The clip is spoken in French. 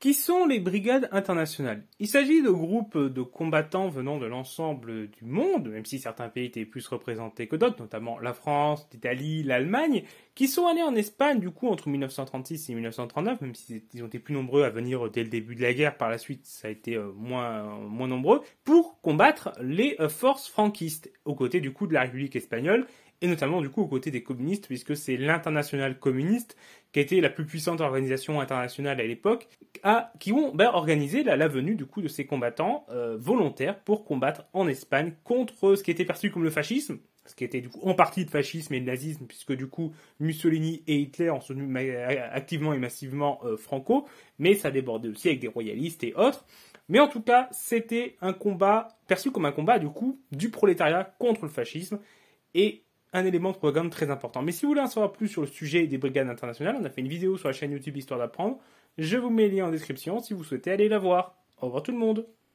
Qui sont les brigades internationales Il s'agit de groupes de combattants venant de l'ensemble du monde, même si certains pays étaient plus représentés que d'autres, notamment la France, l'Italie, l'Allemagne, qui sont allés en Espagne du coup entre 1936 et 1939, même s'ils ont été plus nombreux à venir dès le début de la guerre, par la suite ça a été euh, moins, moins nombreux, pour combattre les euh, forces franquistes, aux côtés du coup de la République espagnole, et notamment du coup aux côtés des communistes, puisque c'est l'international communiste, qui était la plus puissante organisation internationale à l'époque, qui ont ben, organisé la, venue du coup de ces combattants euh, volontaires pour combattre en Espagne contre ce qui était perçu comme le fascisme, ce qui était du coup en partie de fascisme et de nazisme, puisque du coup Mussolini et Hitler ont soutenu euh, activement et massivement Franco, mais ça débordait aussi avec des royalistes et autres. Mais en tout cas, c'était un combat perçu comme un combat du coup du prolétariat contre le fascisme et un élément de programme très important. Mais si vous voulez en savoir plus sur le sujet des brigades internationales, on a fait une vidéo sur la chaîne YouTube Histoire d'apprendre. Je vous mets le lien en description si vous souhaitez aller la voir. Au revoir tout le monde